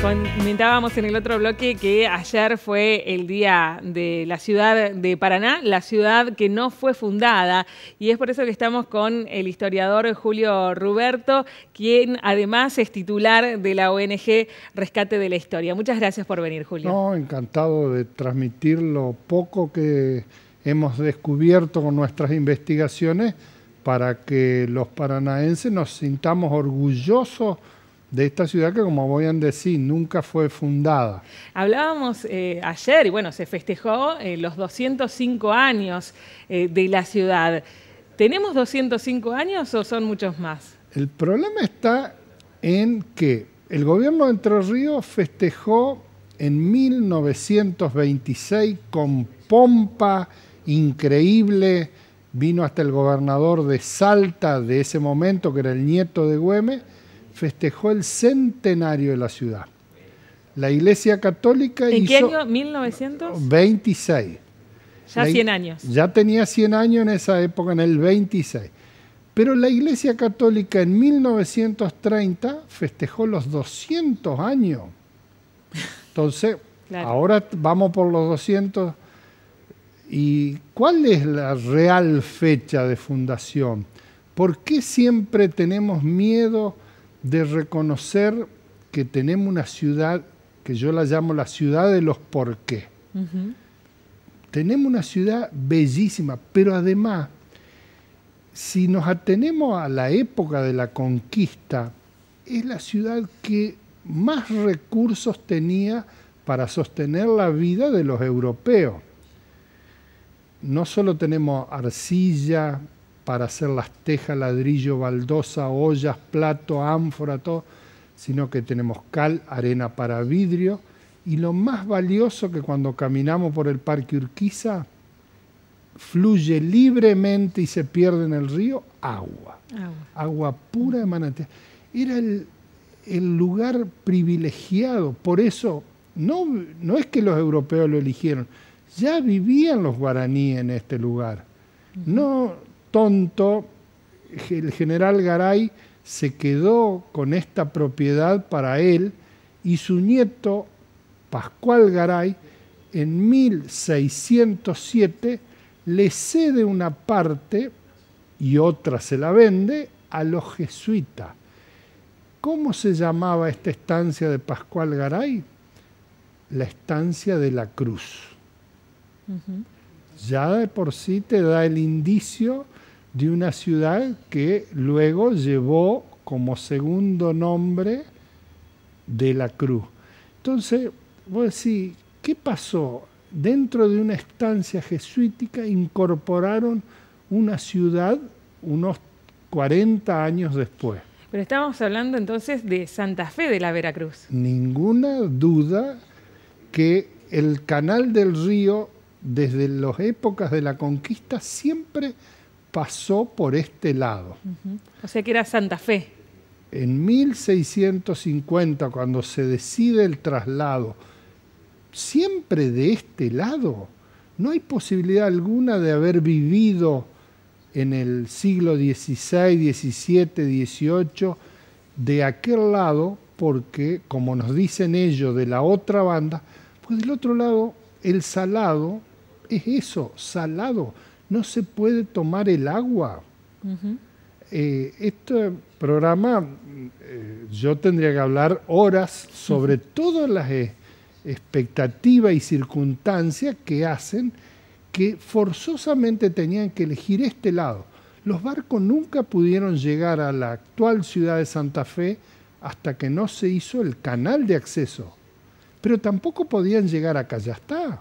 Comentábamos en el otro bloque que ayer fue el día de la ciudad de Paraná, la ciudad que no fue fundada, y es por eso que estamos con el historiador Julio Ruberto, quien además es titular de la ONG Rescate de la Historia. Muchas gracias por venir, Julio. No, encantado de transmitir lo poco que hemos descubierto con nuestras investigaciones para que los paranaenses nos sintamos orgullosos de esta ciudad que, como voy a decir, nunca fue fundada. Hablábamos eh, ayer, y bueno, se festejó eh, los 205 años eh, de la ciudad. ¿Tenemos 205 años o son muchos más? El problema está en que el gobierno de Entre Ríos festejó en 1926 con pompa increíble, vino hasta el gobernador de Salta de ese momento, que era el nieto de Güemes, festejó el centenario de la ciudad. La Iglesia Católica ¿En hizo qué año? 1926. Ya 100 años. Ya tenía 100 años en esa época, en el 26. Pero la Iglesia Católica en 1930 festejó los 200 años. Entonces, ahora vamos por los 200. ¿Y cuál es la real fecha de fundación? ¿Por qué siempre tenemos miedo de reconocer que tenemos una ciudad que yo la llamo la ciudad de los por qué. Tenemos una ciudad bellísima, pero además, si nos atenemos a la época de la conquista, es la ciudad que más recursos tenía para sostener la vida de los europeos. No solo tenemos arcilla, para hacer las tejas, ladrillo, baldosa, ollas, plato, ánfora, todo, sino que tenemos cal, arena para vidrio y lo más valioso que cuando caminamos por el parque Urquiza fluye libremente y se pierde en el río agua. Agua, pura de manantial. Era el, lugar privilegiado, por eso no, no es que los europeos lo eligieron, ya vivían los guaraníes en este lugar. No, tonto, el general Garay se quedó con esta propiedad para él y su nieto Pascual Garay en 1607 le cede una parte y otra se la vende a los jesuitas. ¿Cómo se llamaba esta estancia de Pascual Garay? La estancia de la Cruz. Ya de por sí te da el indicio de una ciudad que luego llevó como segundo nombre de la cruz. Entonces, vos decís, ¿qué pasó? Dentro de una estancia jesuítica incorporaron una ciudad unos 40 años después. Pero estamos hablando entonces de Santa Fe de la Veracruz. Ninguna duda que el canal del río, desde las épocas de la conquista, siempre pasó por este lado. O sea que era Santa Fe. En 1650, cuando se decide el traslado, siempre de este lado, no hay posibilidad alguna de haber vivido en el siglo XVI, XVII, XVIII de aquel lado, porque, como nos dicen ellos de la otra banda, pues del otro lado, el salado es eso, salado no se puede tomar el agua. Eh, este programa, eh, yo tendría que hablar horas sobre todas las e, expectativas y circunstancias que hacen que forzosamente tenían que elegir este lado. Los barcos nunca pudieron llegar a la actual ciudad de Santa Fe hasta que no se hizo el canal de acceso. Pero tampoco podían llegar acá. Ya está.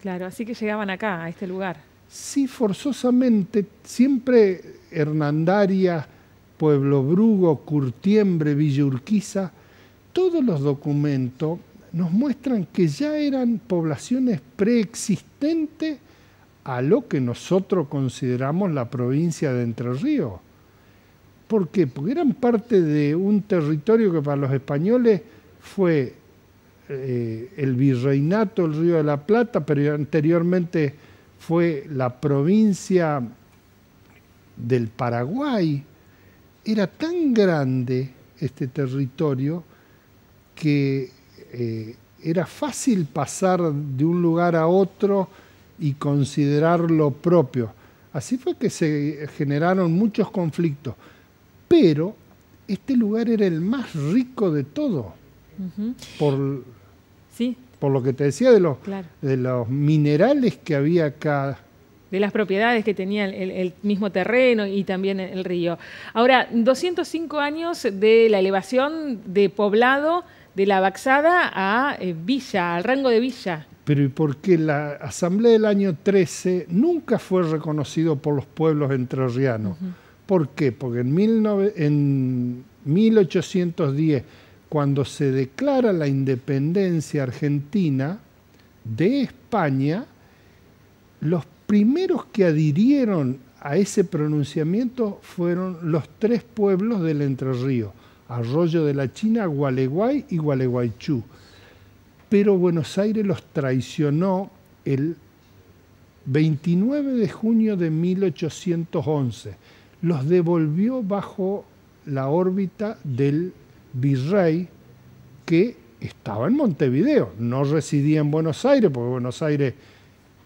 Claro, así que llegaban acá, a este lugar. Si forzosamente siempre Hernandaria, Pueblo Brugo, Curtiembre, Urquiza, todos los documentos nos muestran que ya eran poblaciones preexistentes a lo que nosotros consideramos la provincia de Entre Ríos. ¿Por qué? Porque eran parte de un territorio que para los españoles fue eh, el virreinato, del Río de la Plata, pero anteriormente fue la provincia del Paraguay. Era tan grande este territorio que eh, era fácil pasar de un lugar a otro y considerarlo propio. Así fue que se generaron muchos conflictos. Pero este lugar era el más rico de todo. Por... Sí, por lo que te decía de los, de los minerales que había acá. De las propiedades que tenía el, mismo terreno y también el río. Ahora, 205 años de la elevación de poblado de la Baxada a eh, Villa, al rango de Villa. Pero ¿y por qué la Asamblea del año 13 nunca fue reconocido por los pueblos entrerrianos? ¿Por qué? Porque en, en 1810 cuando se declara la independencia argentina de España, los primeros que adhirieron a ese pronunciamiento fueron los tres pueblos del Entre Ríos, Arroyo de la China, Gualeguay y Gualeguaychú. Pero Buenos Aires los traicionó el 29 de junio de 1811. Los devolvió bajo la órbita del virrey que estaba en Montevideo, no residía en Buenos Aires, porque Buenos Aires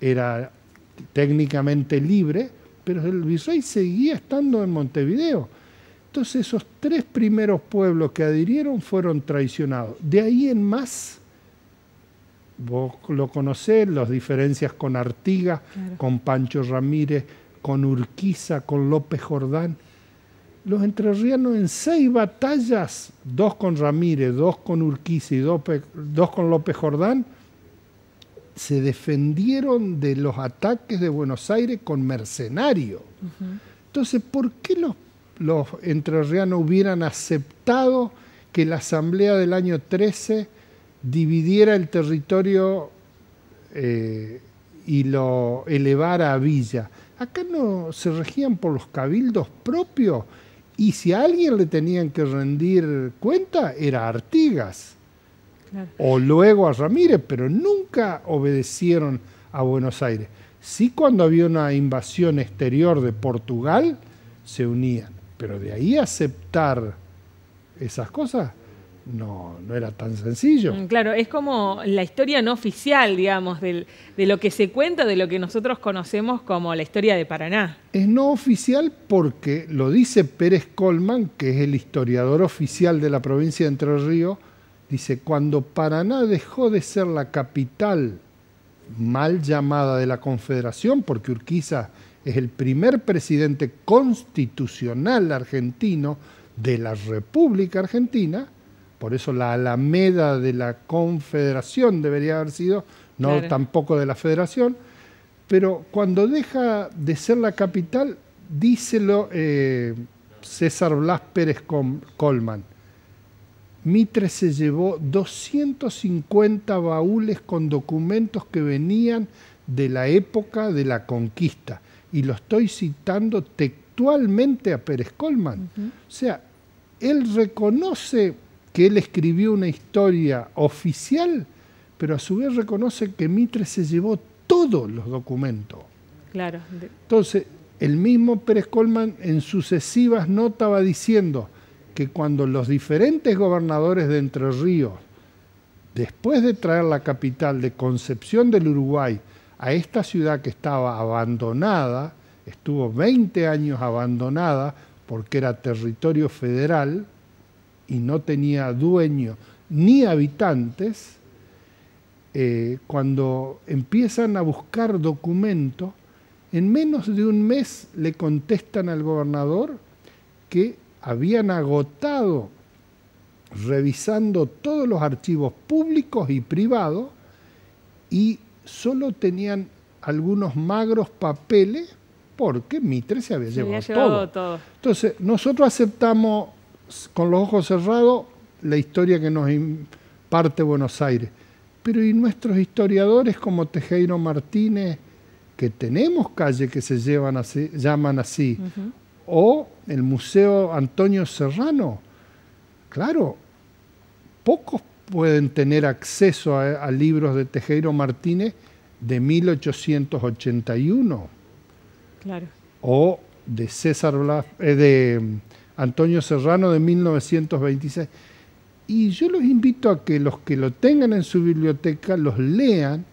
era técnicamente libre, pero el virrey seguía estando en Montevideo. Entonces esos tres primeros pueblos que adhirieron fueron traicionados. De ahí en más, vos lo conocés, las diferencias con Artigas, con Pancho Ramírez, con Urquiza, con López Jordán los entrerrianos en seis batallas, dos con Ramírez, dos con Urquiza y dos, con López Jordán, se defendieron de los ataques de Buenos Aires con mercenarios. Entonces, ¿por qué los, entrerrianos hubieran aceptado que la Asamblea del año 13 dividiera el territorio eh, y lo elevara a villa? Acá no se regían por los cabildos propios y si a alguien le tenían que rendir cuenta, era Artigas. O luego a Ramírez, pero nunca obedecieron a Buenos Aires. Sí cuando había una invasión exterior de Portugal, se unían. Pero de ahí aceptar esas cosas, no, no era tan sencillo. Mm, claro, es como la historia no oficial, digamos, de lo que se cuenta, de lo que nosotros conocemos como la historia de Paraná. Es no oficial porque lo dice Pérez Colman, que es el historiador oficial de la provincia de Entre Ríos, dice, cuando Paraná dejó de ser la capital mal llamada de la Confederación, porque Urquiza es el primer presidente constitucional argentino de la República Argentina, por eso la Alameda de la Confederación debería haber sido, no tampoco de la Federación. Pero cuando deja de ser la capital, díselo eh, César Blas Pérez Colman. Mitre se llevó 250 baúles con documentos que venían de la época de la conquista. Y lo estoy citando textualmente a Pérez Colman. O sea, él reconoce que él escribió una historia oficial, pero a su vez reconoce que Mitre se llevó todos los documentos. Claro. Entonces, el mismo Pérez Colman en sucesivas notas va diciendo que cuando los diferentes gobernadores de Entre Ríos, después de traer la capital de Concepción del Uruguay a esta ciudad que estaba abandonada, estuvo 20 años abandonada porque era territorio federal, y no tenía dueño ni habitantes, eh, cuando empiezan a buscar documentos, en menos de un mes le contestan al gobernador que habían agotado revisando todos los archivos públicos y privados y solo tenían algunos magros papeles porque Mitre se había llevado, todo. Entonces, nosotros aceptamos con los ojos cerrados la historia que nos imparte Buenos Aires. Pero y nuestros historiadores como Tejero Martínez, que tenemos calle que se llaman así, o el Museo Antonio Serrano. Claro, pocos pueden tener acceso a, libros de Tejero Martínez de 1881. Claro. O de César Blas, eh, de Antonio Serrano de 1926. Y yo los invito a que los que lo tengan en su biblioteca los lean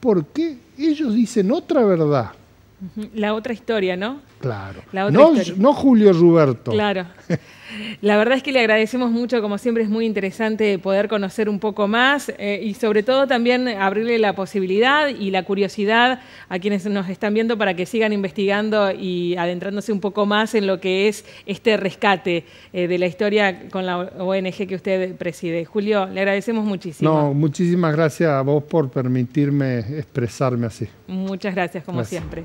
porque ellos dicen otra verdad la otra historia, ¿no? Claro. no, Julio Ruberto. Claro. La verdad es que le agradecemos mucho, como siempre es muy interesante poder conocer un poco más eh, y sobre todo también abrirle la posibilidad y la curiosidad a quienes nos están viendo para que sigan investigando y adentrándose un poco más en lo que es este rescate eh, de la historia con la ONG que usted preside. Julio, le agradecemos muchísimo. No, muchísimas gracias a vos por permitirme expresarme así. Muchas gracias, como siempre.